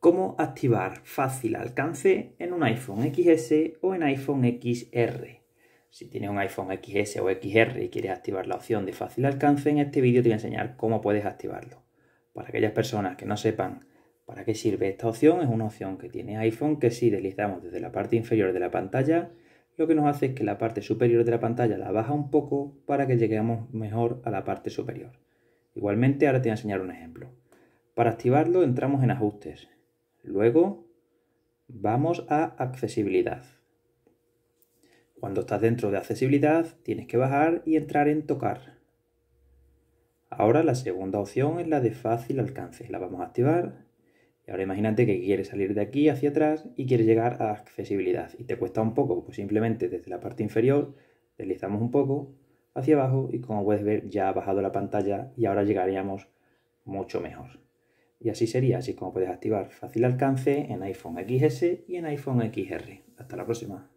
cómo activar fácil alcance en un iPhone XS o en iPhone XR. Si tienes un iPhone XS o XR y quieres activar la opción de fácil alcance, en este vídeo te voy a enseñar cómo puedes activarlo. Para aquellas personas que no sepan para qué sirve esta opción, es una opción que tiene iPhone que si deslizamos desde la parte inferior de la pantalla, lo que nos hace es que la parte superior de la pantalla la baja un poco para que lleguemos mejor a la parte superior. Igualmente ahora te voy a enseñar un ejemplo. Para activarlo entramos en ajustes, Luego vamos a accesibilidad. Cuando estás dentro de accesibilidad tienes que bajar y entrar en tocar. Ahora la segunda opción es la de fácil alcance. La vamos a activar. Y ahora imagínate que quieres salir de aquí hacia atrás y quieres llegar a accesibilidad. Y te cuesta un poco, pues simplemente desde la parte inferior deslizamos un poco hacia abajo y como puedes ver ya ha bajado la pantalla y ahora llegaríamos mucho mejor. Y así sería, así como puedes activar fácil alcance en iPhone XS y en iPhone XR. Hasta la próxima.